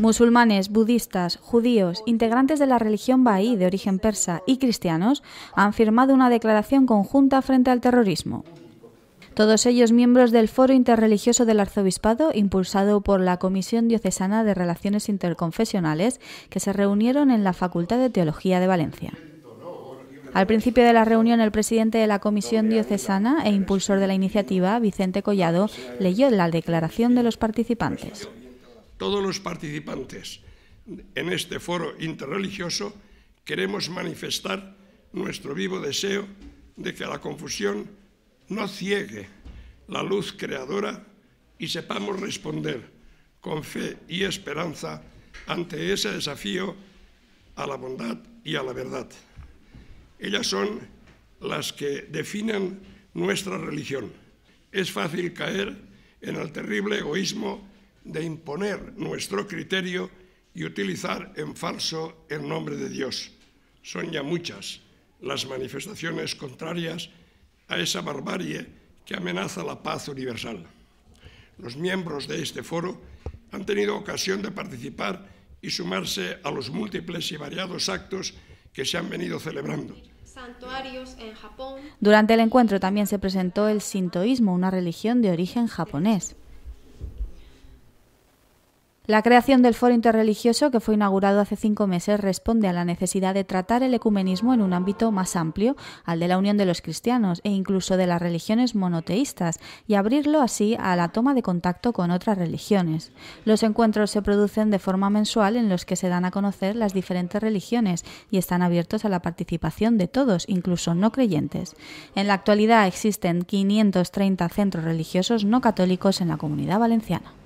Musulmanes, budistas, judíos, integrantes de la religión bahí de origen persa y cristianos han firmado una declaración conjunta frente al terrorismo todos ellos miembros del Foro Interreligioso del Arzobispado, impulsado por la Comisión Diocesana de Relaciones Interconfesionales, que se reunieron en la Facultad de Teología de Valencia. Al principio de la reunión, el presidente de la Comisión Diocesana e impulsor de la iniciativa, Vicente Collado, leyó la declaración de los participantes todos los participantes en este foro interreligioso, queremos manifestar nuestro vivo deseo de que la confusión no ciegue la luz creadora y sepamos responder con fe y esperanza ante ese desafío a la bondad y a la verdad. Ellas son las que definen nuestra religión. Es fácil caer en el terrible egoísmo de imponer nuestro criterio y utilizar en falso el nombre de Dios. Son ya muchas las manifestaciones contrarias a esa barbarie que amenaza la paz universal. Los miembros de este foro han tenido ocasión de participar y sumarse a los múltiples y variados actos que se han venido celebrando. Durante el encuentro también se presentó el sintoísmo, una religión de origen japonés. La creación del Foro Interreligioso, que fue inaugurado hace cinco meses, responde a la necesidad de tratar el ecumenismo en un ámbito más amplio, al de la unión de los cristianos e incluso de las religiones monoteístas, y abrirlo así a la toma de contacto con otras religiones. Los encuentros se producen de forma mensual en los que se dan a conocer las diferentes religiones y están abiertos a la participación de todos, incluso no creyentes. En la actualidad existen 530 centros religiosos no católicos en la comunidad valenciana.